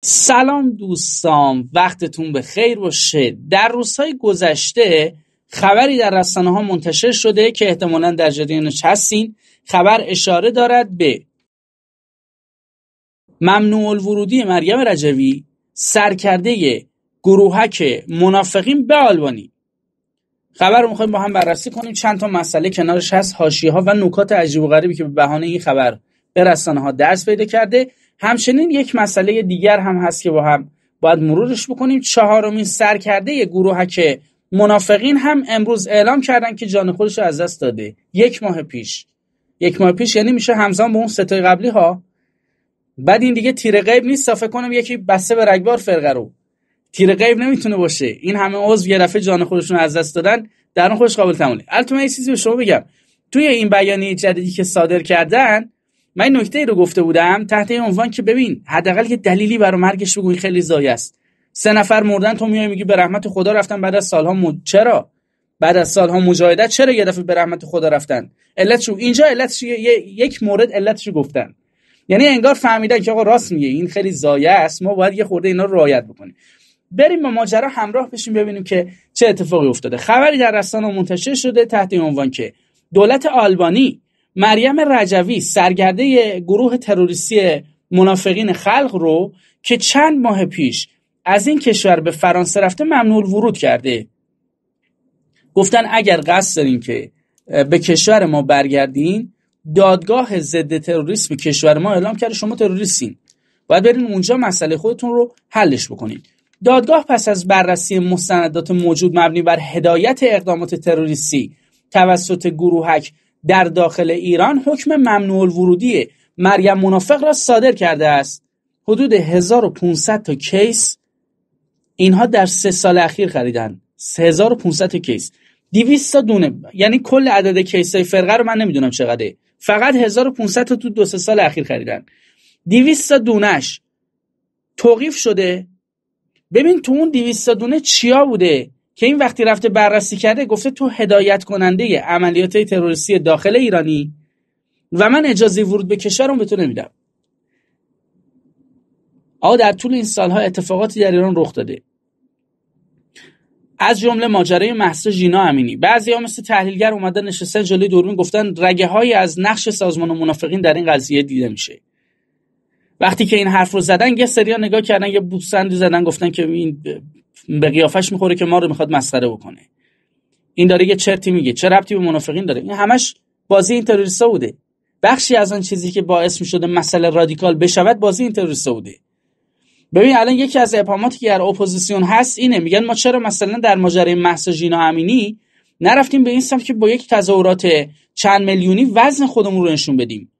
سلام دوستان وقتتون به خیر باشه در روزهای گذشته خبری در رسانه ها منتشر شده که احتمالا در جریانش هستین خبر اشاره دارد به ممنوع الورودی مریم رجوی سرکرده گروهک منافقین به آلبانی خبر رو میخوایم با هم بررسی کنیم چند تا مسئله کنارش هست هاشی ها و نکات عجیب و غریبی که به بهانه این خبر به رسانه ها درس پیدا کرده همچنین یک مسئله دیگر هم هست که با هم باید مرورش بکنیم چهارمین سرکرده که منافقین هم امروز اعلام کردن که جان خودش رو از دست داده یک ماه پیش یک ماه پیش یعنی میشه همزمان به اون ستای قبلی ها بعد این دیگه تیر غیب نیست صافه کنم یکی بسته به رگبار فرقه رو تیر غیب نمیتونه باشه این همه عضو یه جان خودشون از دست دادن در اون خوش قابل تمونه البته چیزی به شما بگم توی این بیانیه جدیدی که صادر کردن من این نکته ای رو گفته بودم تحت این عنوان که ببین حداقل یه دلیلی برای مرگش بگوی خیلی زایه است سه نفر مردن تو میای میگی به رحمت خدا رفتن بعد از سالها م... چرا بعد از سالها مجاهده چرا یه دفعه به رحمت خدا رفتن علت اینجا علت یک مورد علتشو گفتن یعنی انگار فهمیدن که آقا راست میگه این خیلی زایه است ما باید یه خورده اینا را رعایت بکنیم بریم با ماجرا همراه بشیم ببینیم که چه اتفاقی افتاده خبری در رسانه منتشر شده تحت عنوان که دولت آلبانی مریم رجوی سرگرده گروه تروریستی منافقین خلق رو که چند ماه پیش از این کشور به فرانسه رفته ممنوع ورود کرده گفتن اگر قصد دارین که به کشور ما برگردین دادگاه ضد تروریسم کشور ما اعلام کرده شما تروریستین باید برین اونجا مسئله خودتون رو حلش بکنین دادگاه پس از بررسی مستندات موجود مبنی بر هدایت اقدامات تروریستی توسط گروهک در داخل ایران حکم ممنوع الورودی مریم منافق را صادر کرده است حدود 1500 تا کیس اینها در سه سال اخیر خریدن 3500 تا کیس 200 تا دونه یعنی کل عدد کیس های فرقه رو من نمیدونم چقدره فقط 1500 تا تو دو سال اخیر خریدن 200 تا دونش توقیف شده ببین تو اون 200 دونه چیا بوده که این وقتی رفته بررسی کرده گفته تو هدایت کننده عملیات تروریستی داخل ایرانی و من اجازه ورود به کشورم به تو نمیدم آقا در طول این سالها اتفاقاتی در ایران رخ داده از جمله ماجرای محسا جینا امینی بعضی ها مثل تحلیلگر اومدن نشستن جلوی دوربین گفتن رگه های از نقش سازمان و منافقین در این قضیه دیده میشه وقتی که این حرف رو زدن یه سریا نگاه کردن یه بوسندی زدن گفتن که این به قیافش میخوره که ما رو میخواد مسخره بکنه این داره یه چرتی میگه چه ربطی به منافقین داره این همش بازی این تروریستا بوده بخشی از آن چیزی که باعث میشده مسئله رادیکال بشود بازی این تروریستا بوده ببین الان یکی از اپاماتی که در اپوزیسیون هست اینه میگن ما چرا مثلا در ماجرای محسا جینا امینی نرفتیم به این سمت که با یک تظاهرات چند میلیونی وزن خودمون رو نشون بدیم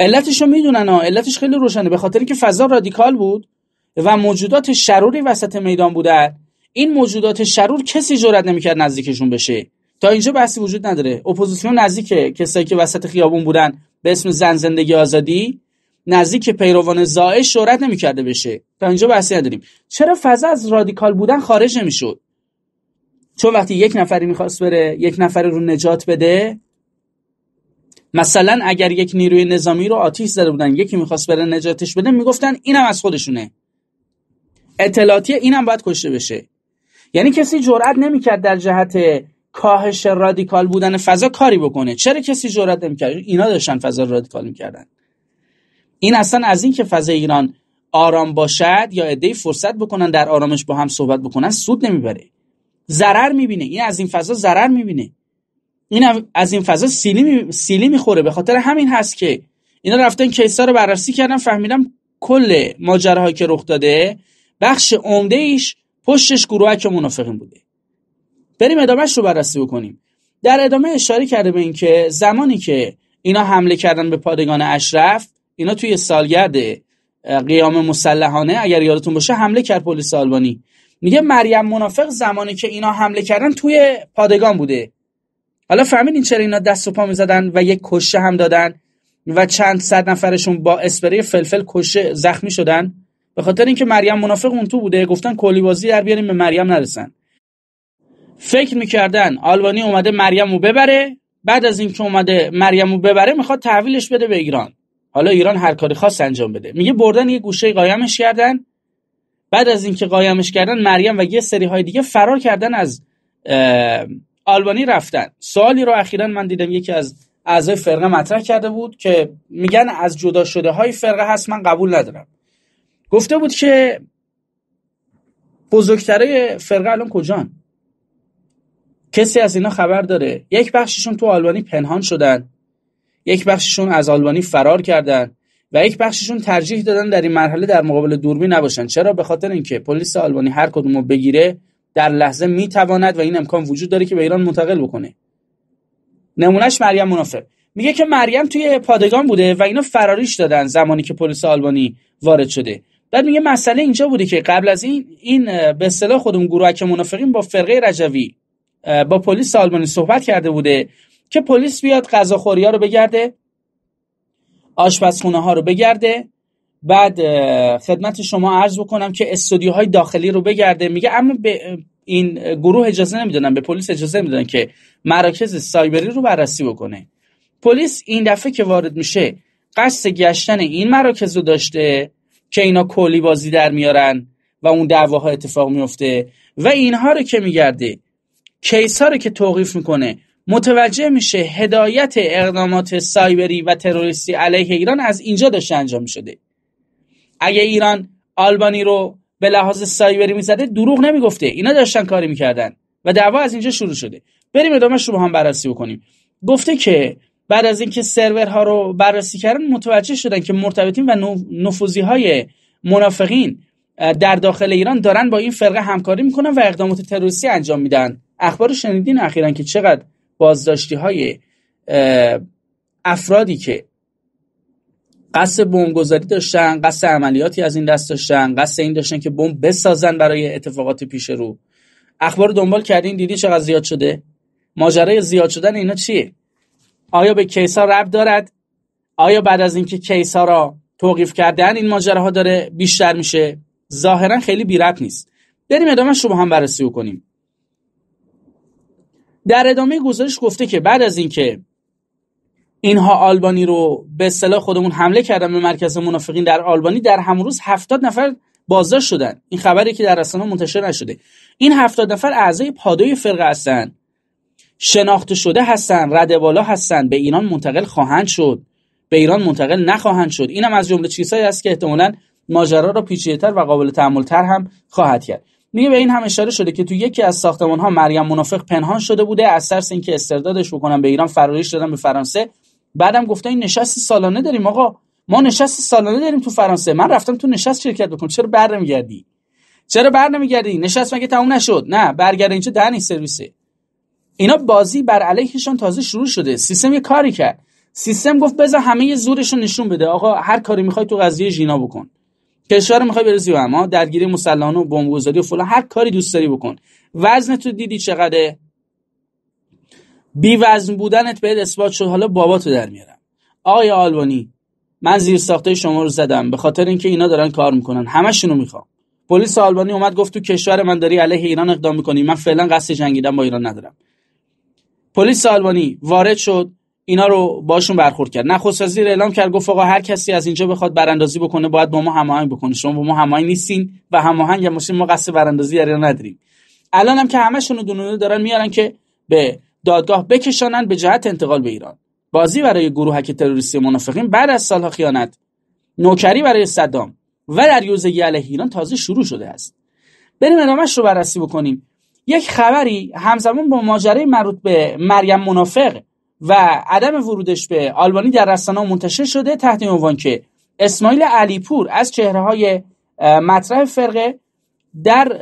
علتش رو میدونن ها علتش خیلی روشنه به خاطر که فضا رادیکال بود و موجودات شروری وسط میدان بودن این موجودات شرور کسی جرئت نمیکرد نزدیکشون بشه تا اینجا بحثی وجود نداره اپوزیسیون نزدیک کسایی که وسط خیابون بودن به اسم زن زندگی آزادی نزدیک پیروان زائش شهرت نمیکرده بشه تا اینجا بحثی نداریم چرا فضا از رادیکال بودن خارج نمیشد چون وقتی یک نفری میخواست بره یک نفر رو نجات بده مثلا اگر یک نیروی نظامی رو آتیش زده بودن یکی میخواست بره نجاتش بده میگفتن اینم از خودشونه اطلاعاتی اینم باید کشته بشه یعنی کسی جرئت نمیکرد در جهت کاهش رادیکال بودن فضا کاری بکنه چرا کسی جرئت نمیکرد اینا داشتن فضا رادیکال میکردن این اصلا از اینکه فضا ایران آرام باشد یا عده فرصت بکنن در آرامش با هم صحبت بکنن سود نمیبره ضرر میبینه این از این فضا ضرر میبینه این از این فضا سیلی, سیلی میخوره به خاطر همین هست که اینا رفتن کیسا رو بررسی کردن فهمیدم کل ماجراهایی که رخ داده بخش عمده ایش پشتش گروهک منافقین بوده بریم ادامهش رو بررسی بکنیم در ادامه اشاره کرده به اینکه زمانی که اینا حمله کردن به پادگان اشرف اینا توی سالگرد قیام مسلحانه اگر یادتون باشه حمله کرد پلیس آلبانی میگه مریم منافق زمانی که اینا حمله کردن توی پادگان بوده حالا فهمیدین چرا اینا دست و پا میزدن و یک کشه هم دادن و چند صد نفرشون با اسپری فلفل کشه زخمی شدن به خاطر اینکه مریم منافق اون تو بوده گفتن کلی بازی در بیاریم به مریم نرسن فکر میکردن آلبانی اومده مریم رو ببره بعد از اینکه اومده مریم رو ببره میخواد تحویلش بده به ایران حالا ایران هر کاری خاص انجام بده میگه بردن یه گوشه قایمش کردن بعد از اینکه قایمش کردن مریم و یه سری های دیگه فرار کردن از آلبانی رفتن سالی رو اخیرا من دیدم یکی از اعضای فرقه مطرح کرده بود که میگن از جدا شده های فرقه هست من قبول ندارم گفته بود که بزرگتره فرقه الان کجان کسی از اینا خبر داره یک بخششون تو آلبانی پنهان شدن یک بخششون از آلبانی فرار کردن و یک بخششون ترجیح دادن در این مرحله در مقابل دوربین نباشن چرا به خاطر اینکه پلیس آلبانی هر کدومو بگیره در لحظه میتواند و این امکان وجود داره که به ایران منتقل بکنه نمونهش مریم منافق میگه که مریم توی پادگان بوده و اینا فراریش دادن زمانی که پلیس آلبانی وارد شده بعد میگه مسئله اینجا بوده که قبل از این این به اصطلاح خودمون گروهک منافقین با فرقه رجوی با پلیس آلبانی صحبت کرده بوده که پلیس بیاد غذاخوری ها رو بگرده آشپزخونه ها رو بگرده بعد خدمت شما عرض بکنم که استودیوهای داخلی رو بگرده میگه اما به این گروه اجازه نمیدادن به پلیس اجازه نمیدادن که مراکز سایبری رو بررسی بکنه پلیس این دفعه که وارد میشه قصد گشتن این مراکز رو داشته که اینا کلی بازی در میارن و اون دعواها اتفاق میفته و اینها رو که میگرده کیس ها رو که توقیف میکنه متوجه میشه هدایت اقدامات سایبری و تروریستی علیه ایران از اینجا داشته انجام شده اگه ایران آلبانی رو به لحاظ سایبری میزده دروغ نمیگفته اینا داشتن کاری میکردن و دعوا از اینجا شروع شده بریم ادامه رو هم بررسی بکنیم گفته که بعد از اینکه سرورها رو بررسی کردن متوجه شدن که مرتبطین و نفوزی های منافقین در داخل ایران دارن با این فرقه همکاری میکنن و اقدامات تروریستی انجام میدن اخبار شنیدین اخیرا که چقدر بازداشتی های افرادی که قصد بمبگذاری داشتن قصد عملیاتی از این دست داشتن قصد این داشتن که بمب بسازن برای اتفاقات پیش رو اخبار دنبال کردین دیدی چقدر زیاد شده ماجرای زیاد شدن اینا چیه آیا به کیسا رب دارد آیا بعد از اینکه کیسا را توقیف کردن این ماجراها داره بیشتر میشه ظاهرا خیلی بی رب نیست بریم ادامه رو هم بررسی کنیم در ادامه گزارش گفته که بعد از اینکه اینها آلبانی رو به اصطلاح خودمون حمله کردن به مرکز منافقین در آلبانی در همون روز 70 نفر بازداشت شدن این خبری که در رسانه منتشر نشده این 70 نفر اعضای پادوی فرقه هستند شناخته شده هستند رد بالا هستند به ایران منتقل خواهند شد به ایران منتقل نخواهند شد اینم از جمله چیزهایی است که احتمالا ماجرا را پیچیده‌تر و قابل تحمل‌تر هم خواهد کرد میگه به این هم اشاره شده که تو یکی از ساختمان ها مریم منافق پنهان شده بوده از ترس اینکه استردادش بکنن به ایران فراریش دادن به فرانسه بعدم گفته این نشست سالانه داریم آقا ما نشست سالانه داریم تو فرانسه من رفتم تو نشست شرکت بکنم چرا بر نمیگردی چرا بر نمیگردی نشست مگه تموم نشد نه برگرد اینجا این سرویسه اینا بازی بر علیهشان تازه شروع شده سیستم یه کاری کرد سیستم گفت بذار همه زورش نشون بده آقا هر کاری میخوای تو قضیه ژینا بکن کشور میخوای برسی اما درگیری مسلحانه و بمبگذاری و فلان هر کاری دوست داری بکن وزن تو دیدی چقدره بی وزن بودنت به اثبات شد حالا باباتو در میارم آقای آلبانی من زیر ساخته شما رو زدم به خاطر اینکه اینا دارن کار میکنن همشونو میخوام پلیس آلبانی اومد گفت تو کشور من داری علیه ایران اقدام میکنی من فعلا قصد جنگیدن با ایران ندارم پلیس آلبانی وارد شد اینا رو باشون برخورد کرد نخست وزیر اعلام کرد گفت آقا هر کسی از اینجا بخواد براندازی بکنه باید با ما هماهنگ بکنه شما با ما هماهنگ نیستین و هماهنگ هم ما قصد براندازی ایران نداریم الان هم که همشون دونه دارن میارن که به دادگاه بکشانند به جهت انتقال به ایران بازی برای گروهک تروریستی منافقین بعد از سالها خیانت نوکری برای صدام و در یوزگی علیه ایران تازه شروع شده است بریم ادامهش رو بررسی بکنیم یک خبری همزمان با ماجرای مربوط به مریم منافق و عدم ورودش به آلبانی در رسانه منتشر شده تحت عنوان که اسماعیل علیپور از چهره های مطرح فرقه در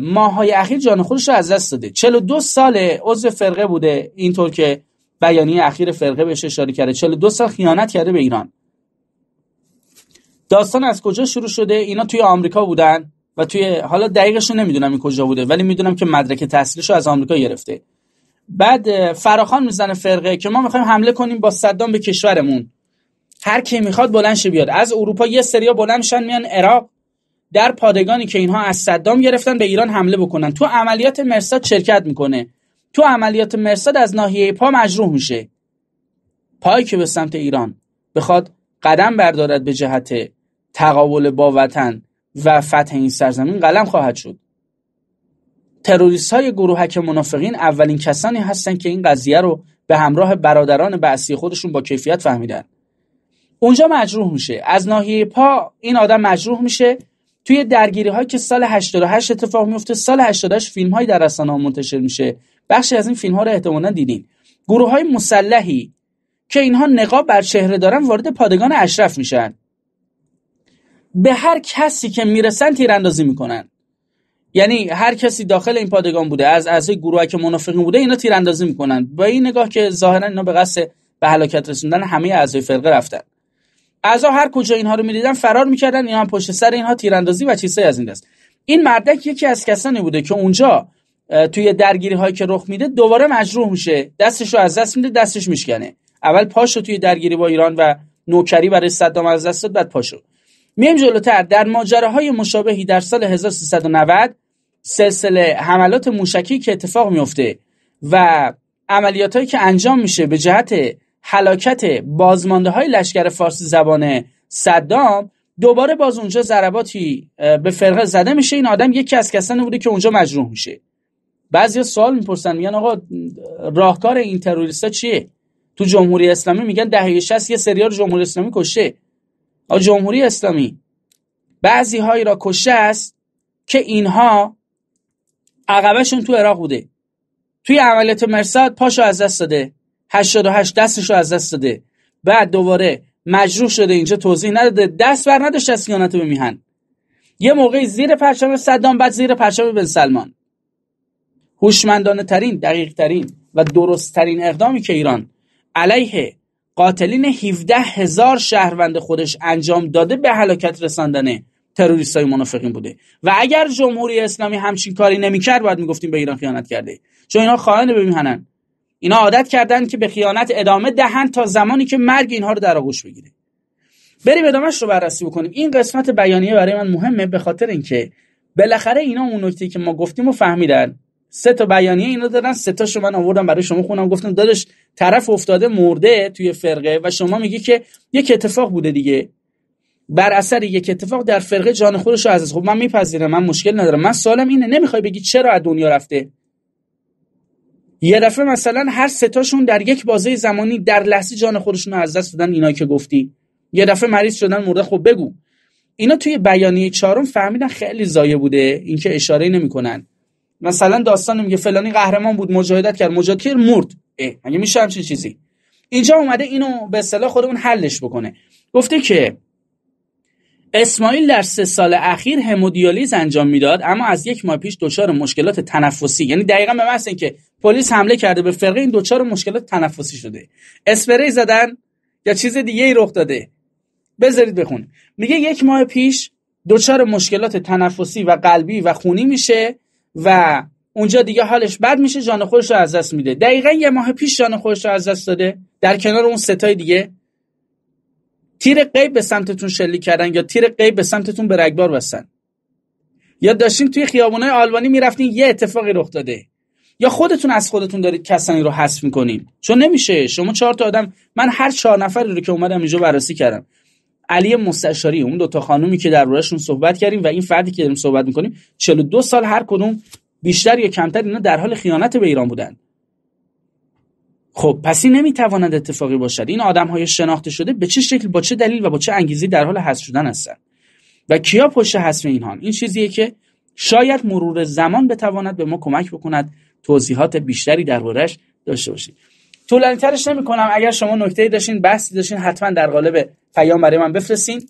ماهای اخیر جان خودش رو از دست داده 42 سال عضو فرقه بوده اینطور که بیانیه اخیر فرقه بهش اشاره کرده 42 سال خیانت کرده به ایران داستان از کجا شروع شده اینا توی آمریکا بودن و توی حالا دقیقش نمیدونم این کجا بوده ولی میدونم که مدرک تحصیلش رو از آمریکا گرفته بعد فراخان میزنه فرقه که ما میخوایم حمله کنیم با صدام به کشورمون هر کی میخواد بلند بیاد از اروپا یه سریا بلند میان عراق در پادگانی که اینها از صدام گرفتن به ایران حمله بکنن تو عملیات مرساد شرکت میکنه تو عملیات مرساد از ناحیه پا مجروح میشه پای که به سمت ایران بخواد قدم بردارد به جهت تقابل با وطن و فتح این سرزمین قلم خواهد شد تروریست های گروهک منافقین اولین کسانی هستند که این قضیه رو به همراه برادران بعثی خودشون با کیفیت فهمیدن اونجا مجروح میشه از ناحیه پا این آدم مجروح میشه توی درگیری هایی که سال 88 اتفاق میفته سال 88 فیلم هایی در رسانه منتشر میشه بخشی از این فیلم ها رو احتمالا دیدین گروه های مسلحی که اینها نقاب بر چهره دارن وارد پادگان اشرف میشن به هر کسی که میرسن تیراندازی میکنن یعنی هر کسی داخل این پادگان بوده از اعضای گروه که منافقین بوده اینا تیراندازی میکنن با این نگاه که ظاهرا اینا به قصد به هلاکت رسوندن همه اعضای فرقه رفتن اعضا هر کجا اینها رو میدیدن فرار میکردن اینها هم پشت سر اینها تیراندازی و چیزهایی از این دست این مردک یکی از کسانی بوده که اونجا توی درگیری هایی که رخ میده دوباره مجروح میشه دستش رو از دست میده دستش میشکنه اول پاشو توی درگیری با ایران و نوکری برای صدام از دست بعد پاشو میم جلوتر در ماجره های مشابهی در سال 1390 سلسله حملات موشکی که اتفاق میفته و عملیات که انجام میشه به جهت حلاکت بازمانده های لشکر فارسی زبان صدام دوباره باز اونجا ضرباتی به فرقه زده میشه این آدم یکی از کسانی بوده که اونجا مجروح میشه بعضی سوال میپرسن میگن آقا راهکار این تروریستا چیه تو جمهوری اسلامی میگن دهه 60 یه سریال جمهوری اسلامی کشه آ جمهوری اسلامی بعضی هایی را کشه است که اینها عقبشون تو عراق بوده توی عملیات مرصاد پاشو از دست داده 88 دستش رو از دست داده بعد دوباره مجروح شده اینجا توضیح نداده دست بر نداشت از خیانت به میهن یه موقعی زیر پرچم صدام بعد زیر پرچم بن سلمان هوشمندانه ترین دقیق ترین و درست ترین اقدامی که ایران علیه قاتلین 17 هزار شهروند خودش انجام داده به هلاکت رساندن تروریست های منافقین بوده و اگر جمهوری اسلامی همچین کاری نمیکرد باید میگفتیم به ایران خیانت کرده چون اینا خائن به میهنن اینا عادت کردن که به خیانت ادامه دهند تا زمانی که مرگ اینها رو در آغوش بگیره بریم ادامهش رو بررسی بکنیم این قسمت بیانیه برای من مهمه به خاطر اینکه بالاخره اینا اون نکته که ما گفتیم و فهمیدن سه تا بیانیه اینا دادن سه تاشو من آوردم برای شما خونم گفتم دادش طرف افتاده مرده توی فرقه و شما میگی که یک اتفاق بوده دیگه بر اثر یک اتفاق در فرقه جان خودش رو از خب من میپذیرم من مشکل ندارم من سالم اینه نمیخوای بگی چرا از دنیا رفته یه دفعه مثلا هر ستاشون در یک بازه زمانی در لحظه جان خودشون رو از دست دادن اینایی که گفتی یه دفعه مریض شدن مرده خب بگو اینا توی بیانیه چهارم فهمیدن خیلی زایه بوده اینکه اشاره نمیکنن مثلا داستان میگه فلانی قهرمان بود مجاهدت کرد مجاهد مرد مگه میشه همچین چیزی اینجا اومده اینو به اصطلاح خودمون حلش بکنه گفته که اسماعیل در سه سال اخیر همودیالیز انجام میداد اما از یک ماه پیش دچار مشکلات تنفسی یعنی دقیقا به محض اینکه پلیس حمله کرده به فرقه این دچار مشکلات تنفسی شده اسپری زدن یا چیز دیگه ای رخ داده بذارید بخون میگه یک ماه پیش دچار مشکلات تنفسی و قلبی و خونی میشه و اونجا دیگه حالش بد میشه جان خودش رو از دست میده دقیقا یه ماه پیش جان خودش رو از دست داده در کنار اون ستای دیگه تیر قیب به سمتتون شلیک کردن یا تیر قیب به سمتتون به رگبار بستن یا داشتین توی خیابونای آلبانی میرفتین یه اتفاقی رخ داده یا خودتون از خودتون دارید کسانی رو حذف میکنین چون نمیشه شما چهار تا آدم من هر چهار نفری رو که اومدم اینجا بررسی کردم علی مستشاری اون دو تا خانومی که در روشون صحبت کردیم و این فردی که داریم صحبت میکنیم 42 سال هر کدوم بیشتر یا کمتر اینا در حال خیانت به ایران بودن خب پس این نمیتواند اتفاقی باشد این آدم های شناخته شده به چه شکل با چه دلیل و با چه انگیزی در حال حذف شدن هستند و کیا پشت حذف اینها این چیزیه که شاید مرور زمان بتواند به ما کمک بکند توضیحات بیشتری دربارش داشته باشیم طولانی ترش نمی کنم اگر شما نکته داشتین بحثی داشتین حتما در قالب پیام برای من بفرستین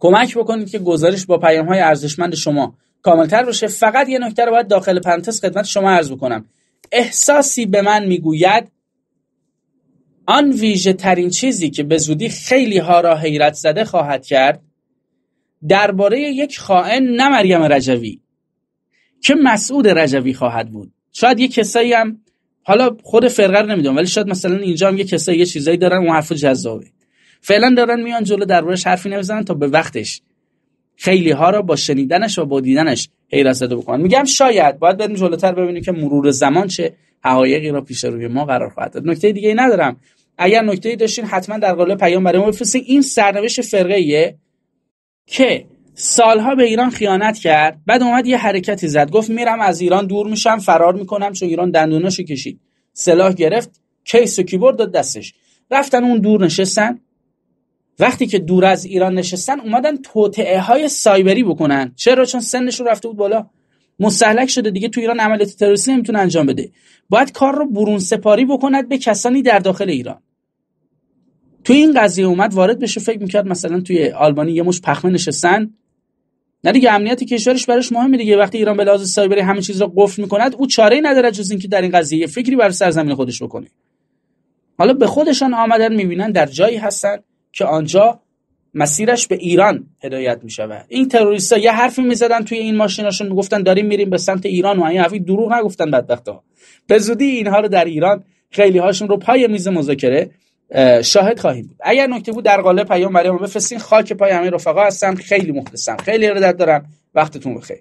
کمک بکنید که گزارش با پیام های ارزشمند شما تر باشه فقط یه نکته رو باید داخل پرانتز خدمت شما عرض بکنم احساسی به من میگوید آن ویژه ترین چیزی که به زودی خیلی ها را حیرت زده خواهد کرد درباره یک خائن نه مریم رجوی که مسعود رجوی خواهد بود شاید یه کسایی هم حالا خود فرقه رو نمیدونم ولی شاید مثلا اینجا هم یه کسایی یه چیزایی دارن اون حرف جذابه فعلا دارن میان جلو دربارش حرفی نمیزنن تا به وقتش خیلی ها را با شنیدنش و با دیدنش حیرت زده بکنن میگم شاید باید بریم جلوتر ببینیم که مرور زمان چه حقایقی را پیش روی ما قرار خواهد داد نکته دیگه ای ندارم اگر نکته ای داشتین حتما در قالب پیام برای ما بفرستین این سرنوشت فرقه که سالها به ایران خیانت کرد بعد اومد یه حرکتی زد گفت میرم از ایران دور میشم فرار میکنم چون ایران دندوناشو کشید سلاح گرفت کیس و کیبورد داد دستش رفتن اون دور نشستن وقتی که دور از ایران نشستن اومدن توطعه های سایبری بکنن چرا چون رو رفته بود بالا مستحلک شده دیگه تو ایران عملیات تروریستی نمیتونه انجام بده باید کار رو برون سپاری بکند به کسانی در داخل ایران تو این قضیه اومد وارد بشه فکر میکرد مثلا توی آلبانی یه مش پخمه نشستن نه دیگه امنیتی کشورش براش مهمه دیگه وقتی ایران به لحاظ سایبری همه چیز رو قفل میکند او چاره ای نداره جز اینکه در این قضیه فکری بر سرزمین خودش بکنه حالا به خودشان آمدن میبینن در جایی هستن که آنجا مسیرش به ایران هدایت می شود این ها یه حرفی می زدن توی این ماشیناشون میگفتن داریم میریم به سمت ایران و این حرفی دروغ نگفتن ها. به زودی اینها رو در ایران خیلی هاشون رو پای میز مذاکره شاهد خواهیم بود اگر نکته بود در قالب پیام برای ما بفرستین خاک پای همه رفقا هستم خیلی مخلصم خیلی ارادت دارم وقتتون بخیر